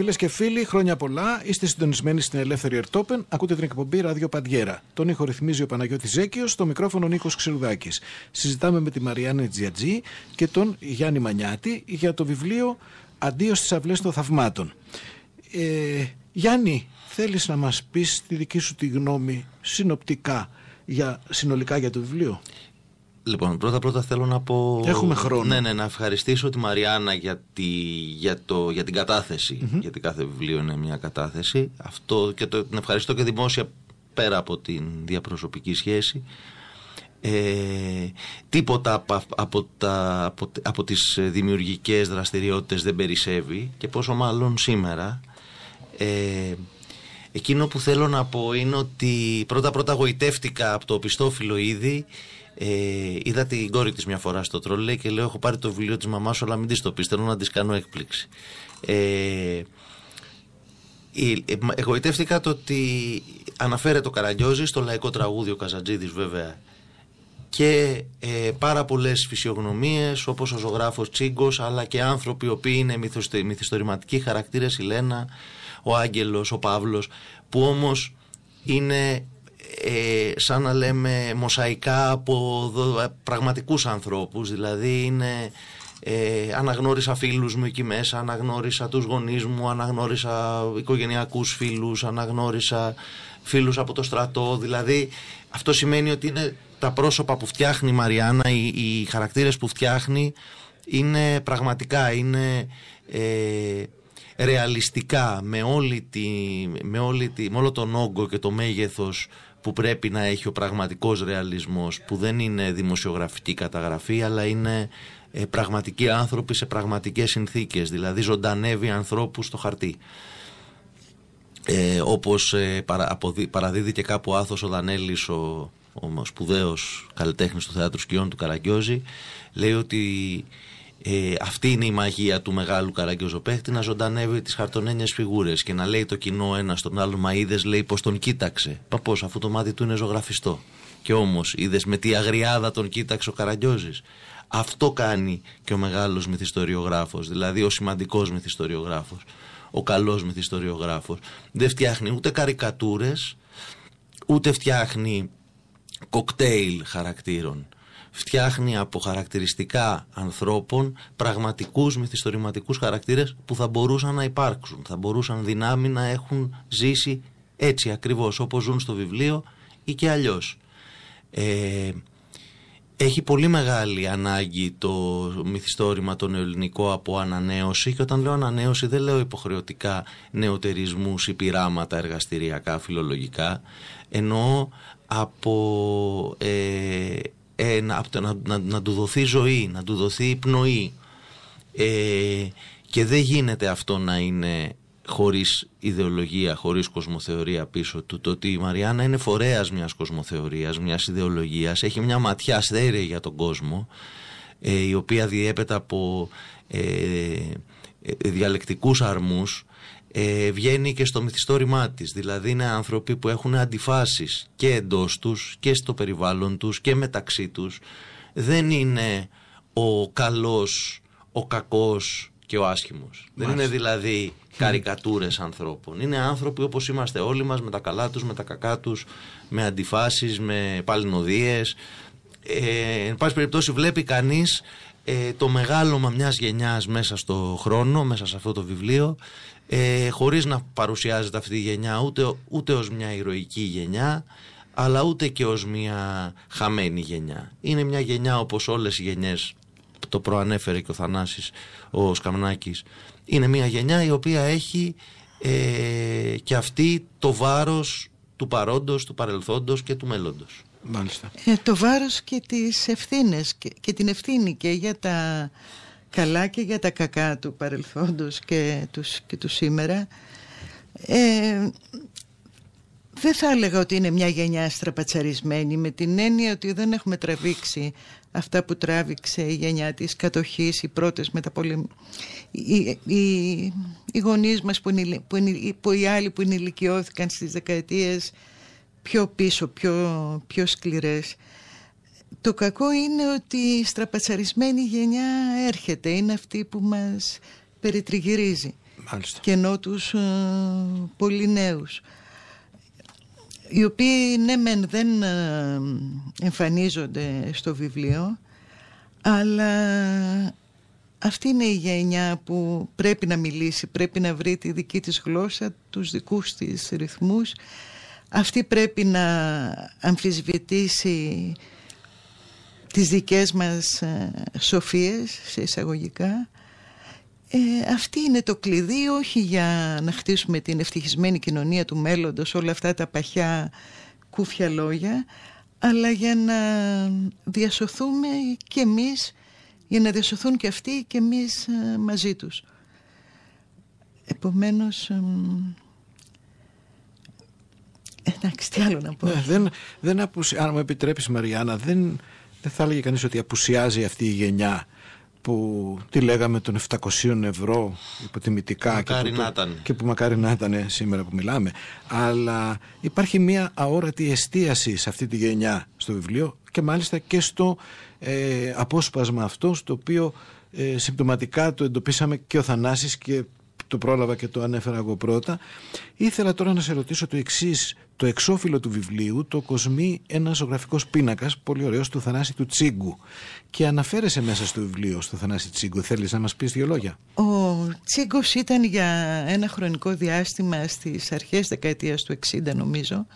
Φίλες και φίλοι, χρόνια πολλά. Είστε συντονισμένοι στην Ελεύθερη Ερτόπεν. Ακούτε την εκπομπή Ραδιο Παντιέρα. Τον ήχο ρυθμίζει ο Παναγιώτης Ζέκιος, στο μικρόφωνο Νίκος Ξερουδάκης. Συζητάμε με τη Μαριάννη Τζιατζή και τον Γιάννη Μανιάτη για το βιβλίο Αντίο στις αυλές των θαυμάτων. Ε, Γιάννη, θέλεις να μας πεις τη δική σου τη γνώμη συνοπτικά για, συνολικά για το βιβλίο. Λοιπόν, πρώτα-πρώτα θέλω να πω. Έχουμε χρόνο. Ναι, ναι, να ευχαριστήσω τη Μαριάννα για, τη, για, το, για την καταθεση Γιατί κάθε βιβλίο είναι μια κατάθεση. Αυτό και το, την ευχαριστώ και δημόσια πέρα από την διαπροσωπική σχέση. Ε, τίποτα από, από, τα, από, τις δημιουργικές δραστηριότητες δεν περισσεύει και πόσο μάλλον σήμερα ε, Εκείνο που θέλω να πω είναι ότι πρώτα πρώτα γοητεύτηκα από το πιστόφυλλο ήδη. Ε, είδα την κόρη της μια φορά στο τρολέ και λέω: Έχω πάρει το βιβλίο της μαμάς σου, αλλά μην της το πεις. Θέλω να της κάνω έκπληξη. Ε, εγωιτεύτηκα ε, το ότι αναφέρεται ο Καραγκιόζης στο λαϊκό τραγούδι ο βέβαια και ε, πάρα πολλές φυσιογνωμίες όπως ο ζωγράφος Τσίγκος αλλά και άνθρωποι οι οποίοι είναι μυθιστορηματικοί χαρακτήρες η Λένα ο Άγγελος, ο Παύλος που όμως είναι ε, σαν να λέμε μοσαϊκά από πραγματικούς ανθρώπους δηλαδή είναι ε, αναγνώρισα φίλους μου εκεί μέσα αναγνώρισα τους γονείς μου αναγνώρισα οικογενειακούς φίλους αναγνώρισα φίλους από το στρατό δηλαδή αυτό σημαίνει ότι είναι τα πρόσωπα που φτιάχνει η Μαριάννα οι, οι χαρακτήρες που φτιάχνει είναι πραγματικά είναι ε, ρεαλιστικά με, όλη τη, με, όλη τη, όλο τον όγκο και το μέγεθος που πρέπει να έχει ο πραγματικός ρεαλισμός που δεν είναι δημοσιογραφική καταγραφή αλλά είναι ε, πραγματικοί άνθρωποι σε πραγματικές συνθήκες δηλαδή ζωντανεύει ανθρώπους στο χαρτί ε, όπως ε, παραδίδει και κάπου άθος ο Δανέλης ο, ο σπουδαίος καλλιτέχνης του θεάτρου σκιών του Καραγκιόζη λέει ότι ε, αυτή είναι η μαγεία του μεγάλου καραγκιόζοπαίχτη να ζωντανεύει τις χαρτονένιες φιγούρες και να λέει το κοινό ένα στον άλλο. Μα είδες, λέει, πως τον κοίταξε. Μα πώς, αφού το μάτι του είναι ζωγραφιστό. Και όμως, είδες με τι αγριάδα τον κοίταξε ο Καραγκιόζης. Αυτό κάνει και ο μεγάλος μυθιστοριογράφος, δηλαδή ο σημαντικός μυθιστοριογράφος, ο καλός μυθιστοριογράφος. Δεν φτιάχνει ούτε καρικατούρες, ούτε φτιάχνει κοκτέιλ χαρακτήρων φτιάχνει από χαρακτηριστικά ανθρώπων πραγματικούς μυθιστορηματικούς χαρακτήρες που θα μπορούσαν να υπάρξουν, θα μπορούσαν δυνάμει να έχουν ζήσει έτσι ακριβώς όπως ζουν στο βιβλίο ή και αλλιώς. Ε, έχει πολύ μεγάλη ανάγκη το μυθιστόρημα το νεοελληνικό από ανανέωση και όταν λέω ανανέωση δεν λέω υποχρεωτικά νεοτερισμούς ή πειράματα εργαστηριακά, φιλολογικά ενώ από ε, ε, να, να, να, να του δοθεί ζωή, να του δοθεί πνοή. Ε, και δεν γίνεται αυτό να είναι χωρίς ιδεολογία, χωρίς κοσμοθεωρία πίσω του. Το ότι η Μαριάννα είναι φορέας μιας κοσμοθεωρίας, μιας ιδεολογίας, έχει μια ματιά στέρεη για τον κόσμο, ε, η οποία διέπεται από ε, διαλεκτικούς αρμούς, ε, βγαίνει και στο μυθιστόρημά της δηλαδή είναι άνθρωποι που έχουν αντιφάσεις και εντός τους και στο περιβάλλον τους και μεταξύ τους δεν είναι ο καλός, ο κακός και ο άσχημος δεν είναι δηλαδή καρικατούρες ανθρώπων είναι άνθρωποι όπως είμαστε όλοι μας με τα καλά τους, με τα κακά τους με αντιφάσεις, με παλινοδίες. Ε, εν πάση περιπτώσει βλέπει κανείς ε, το μεγάλωμα μιας γενιάς μέσα στο χρόνο, μέσα σε αυτό το βιβλίο ε, χωρίς να παρουσιάζεται αυτή η γενιά ούτε, ούτε ως μια ηρωική γενιά αλλά ούτε και ως μια χαμένη γενιά. Είναι μια γενιά όπως όλες οι γενιές το προανέφερε και ο Θανάσης ο Σκαμνάκης είναι μια γενιά η οποία έχει ε, και αυτή το βάρος του παρόντος, του παρελθόντος και του μέλλοντος. Μάλιστα. Ε, το βάρος και τις ευθύνες και, και την ευθύνη και για τα καλά και για τα κακά του παρελθόντος και τους, και του σήμερα. Ε, δεν θα έλεγα ότι είναι μια γενιά στραπατσαρισμένη με την έννοια ότι δεν έχουμε τραβήξει αυτά που τράβηξε η γενιά της κατοχής, οι πρώτες μεταπολεμ... οι, οι, οι γονείς μας που, είναι, που, που οι άλλοι που ενηλικιώθηκαν στις δεκαετίες πιο πίσω, πιο, πιο σκληρές. Το κακό είναι ότι η στραπατσαρισμένη γενιά έρχεται. Είναι αυτή που μας περιτριγυρίζει. Μάλιστα. Και ενώ τους ε, πολύ νέους. Οι οποίοι ναι μεν δεν ε, εμφανίζονται στο βιβλίο αλλά αυτή είναι η γενιά που πρέπει να μιλήσει, πρέπει να βρει τη δική της γλώσσα, τους δικούς της ρυθμούς. Αυτή πρέπει να αμφισβητήσει τις δικές μας ε, σοφίες σε εισαγωγικά ε, αυτή είναι το κλειδί όχι για να χτίσουμε την ευτυχισμένη κοινωνία του μέλλοντος όλα αυτά τα παχιά κούφια λόγια αλλά για να διασωθούμε και εμείς για να διασωθούν και αυτοί και εμείς ε, μαζί τους επομένως εντάξει τι άλλο να πω ναι, δεν, δεν αν μου επιτρέπεις Μαριάννα δεν δεν θα έλεγε κανείς ότι απουσιάζει αυτή η γενιά που τι λέγαμε των 700 ευρώ υποτιμητικά και, που, να ήταν. και που μακάρι να ήταν ε, σήμερα που μιλάμε αλλά υπάρχει μια αόρατη εστίαση σε αυτή τη γενιά στο βιβλίο και μάλιστα και στο ε, απόσπασμα αυτό στο οποίο ε, συμπτωματικά το εντοπίσαμε και ο Θανάσης και το πρόλαβα και το ανέφερα εγώ πρώτα ήθελα τώρα να σε ρωτήσω το εξής το εξώφυλλο του βιβλίου το κοσμεί ένας ζωγραφικός πίνακας, πολύ ωραίος, του Θανάση του Τσίγκου. Και αναφέρεσαι μέσα στο βιβλίο στο Θανάση Τσίγκου. Θέλεις να μας πεις δύο λόγια. Ο Τσίγκος ήταν για ένα χρονικό διάστημα στις αρχές δεκαετίας του 60, νομίζω,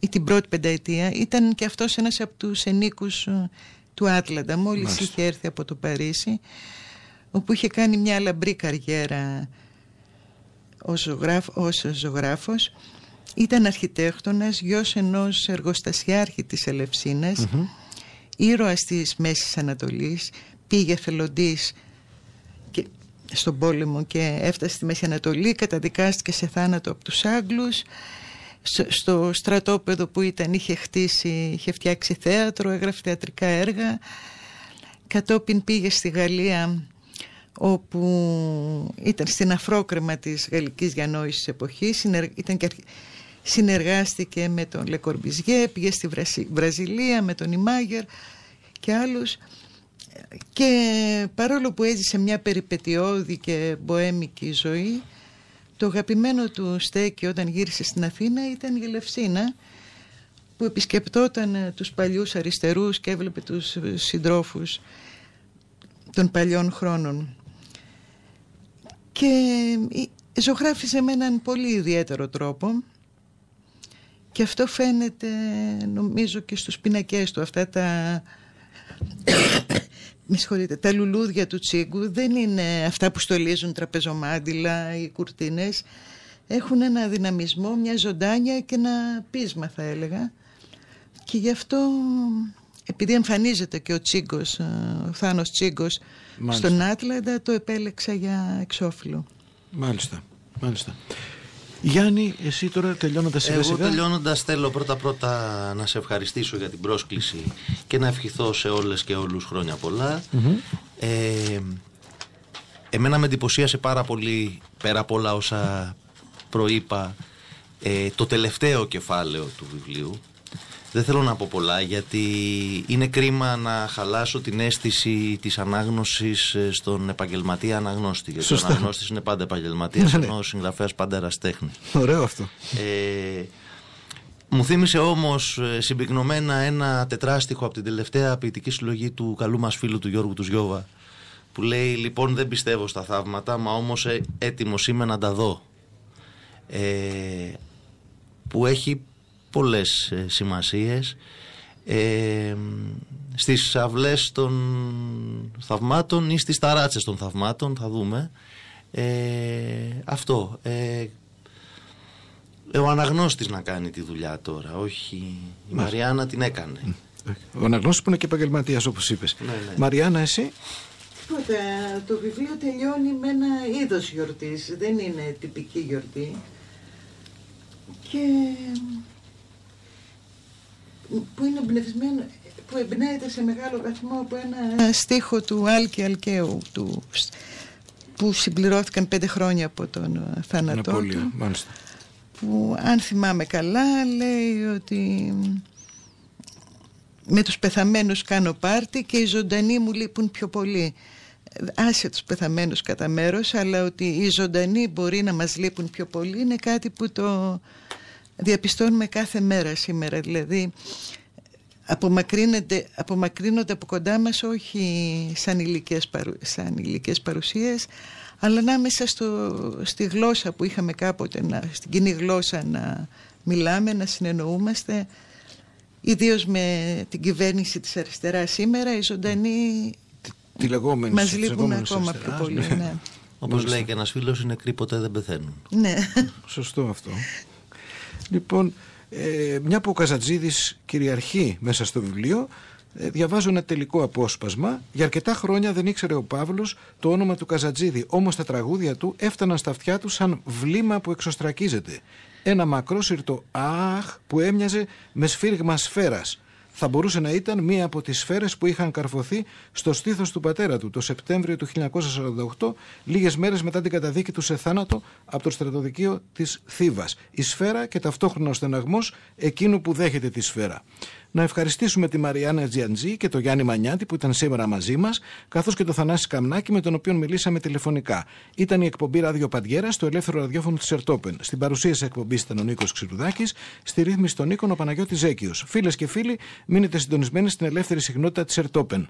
ή την πρώτη πενταετία. Ήταν και αυτός ένας από τους ενίκους ε, του Άτλαντα, μόλις είχε έρθει από το Παρίσι, όπου είχε κάνει μια λαμπρή καριέρα ως, ζωγράφ, ήταν αρχιτέκτονας, γιος ενός εργοστασιάρχη της Ελευσίνας, mm-hmm. ήρωας της Μέσης Ανατολής, πήγε θελοντής και στον πόλεμο και έφτασε στη Μέση Ανατολή, καταδικάστηκε σε θάνατο από τους Άγγλους στο στρατόπεδο που ήταν είχε χτίσει, είχε φτιάξει θέατρο, έγραφε θεατρικά έργα. Κατόπιν πήγε στη Γαλλία όπου ήταν στην αφρόκρεμα της γαλλικής διανόησης εποχής, ήταν και συνεργάστηκε με τον Λεκορμπιζιέ, πήγε στη Βραζιλία με τον Ιμάγερ και άλλους και παρόλο που έζησε μια περιπετειώδη και μποέμικη ζωή το αγαπημένο του στέκι όταν γύρισε στην Αθήνα ήταν η Λευσίνα που επισκεπτόταν τους παλιούς αριστερούς και έβλεπε τους συντρόφους των παλιών χρόνων και ζωγράφησε με έναν πολύ ιδιαίτερο τρόπο και αυτό φαίνεται νομίζω και στους πινακές του αυτά τα... τα λουλούδια του τσίγκου δεν είναι αυτά που στολίζουν τραπεζομάντιλα ή κουρτίνες. Έχουν ένα δυναμισμό, μια ζωντάνια και ένα πείσμα θα έλεγα. Και γι' αυτό επειδή εμφανίζεται και ο Τσίγκος, ε, ο Θάνος Τσίγκος μάλιστα. στον Άτλαντα, το επέλεξα για εξώφυλλο. Μάλιστα, μάλιστα. Γιάννη, εσύ τώρα τελειώνοντας σιγά Εγώ τελειώνοντας θέλω πρώτα πρώτα να σε ευχαριστήσω για την πρόσκληση και να ευχηθώ σε όλες και όλους χρόνια ε, εμένα με εντυπωσίασε πάρα πολύ πέρα από όλα όσα προείπα ε, το τελευταίο κεφάλαιο του βιβλίου δεν θέλω να πω πολλά γιατί είναι κρίμα να χαλάσω την αίσθηση της ανάγνωσης ε, στον επαγγελματία αναγνώστη. Γιατί ο αναγνώστης είναι πάντα επαγγελματίας, ναι, ενώ ναι. ο συγγραφέας πάντα εραστέχνη. Ωραίο αυτό. Ε, μου θύμισε όμως ε, συμπυκνωμένα ένα τετράστιχο από την τελευταία ποιητική συλλογή του καλού μας φίλου του Γιώργου του Γιώβα, που λέει λοιπόν δεν πιστεύω στα θαύματα μα όμως ε, έτοιμος είμαι να τα δω. Ε, που έχει πολλές ε, σημασίες ε, στις αυλές των θαυμάτων ή στις ταράτσες των θαυμάτων θα δούμε ε, αυτό ε, ε, ο αναγνώστης να κάνει τη δουλειά τώρα όχι η Μαριάννα την έκανε ο αναγνώστης που είναι και επαγγελματίας όπως είπες ναι, ναι. Μαριάννα εσύ Τίποτα, το βιβλίο τελειώνει με ένα είδος γιορτής δεν είναι τυπική γιορτή και που είναι εμπνευσμένο που εμπνέεται σε μεγάλο βαθμό από ένα στίχο του Άλκη Αλκαίου του, που συμπληρώθηκαν πέντε χρόνια από τον ε, θάνατό του μάλιστα. που αν θυμάμαι καλά λέει ότι με τους πεθαμένους κάνω πάρτι και οι ζωντανοί μου λείπουν πιο πολύ άσε τους πεθαμένους κατά μέρος, αλλά ότι οι ζωντανοί μπορεί να μας λείπουν πιο πολύ είναι κάτι που το διαπιστώνουμε κάθε μέρα σήμερα. Δηλαδή απομακρύνονται, από κοντά μας όχι σαν ηλικές, παρουσίες αλλά ανάμεσα στο, στη γλώσσα που είχαμε κάποτε, στην κοινή γλώσσα να μιλάμε, να συνεννοούμαστε ιδίως με την κυβέρνηση της αριστεράς σήμερα οι ζωντανοί τη λεγόμενη Μας λείπουν ακόμα πιο πολύ. Ναι. ναι. Όπως λέει και ένας φίλος, είναι ποτέ δεν πεθαίνουν. Ναι. Σωστό αυτό. Λοιπόν, ε, μια που ο Καζατζίδης κυριαρχεί μέσα στο βιβλίο, ε, διαβάζω ένα τελικό απόσπασμα. Για αρκετά χρόνια δεν ήξερε ο Παύλος το όνομα του Καζατζίδη, όμως τα τραγούδια του έφταναν στα αυτιά του σαν βλήμα που εξωστρακίζεται. Ένα μακρόσυρτο αχ που έμοιαζε με σφύριγμα σφαίρας θα μπορούσε να ήταν μία από τις σφαίρες που είχαν καρφωθεί στο στήθος του πατέρα του το Σεπτέμβριο του 1948, λίγες μέρες μετά την καταδίκη του σε θάνατο από το στρατοδικείο της Θήβας. Η σφαίρα και ταυτόχρονα ο στεναγμός εκείνου που δέχεται τη σφαίρα να ευχαριστήσουμε τη Μαριάννα Τζιαντζή και τον Γιάννη Μανιάτη που ήταν σήμερα μαζί μας, καθώς και τον Θανάση Καμνάκη με τον οποίο μιλήσαμε τηλεφωνικά. Ήταν η εκπομπή Παντιέρα στο ελεύθερο ραδιόφωνο της Ερτόπεν. Στην παρουσίαση εκπομπής ήταν ο Νίκος Ξυρουδάκη, στη ρύθμιση των Νίκων ο Παναγιώτης Ζέκιος. Φίλες και φίλοι, μείνετε συντονισμένοι στην ελεύθερη συχνότητα της Ερτόπεν.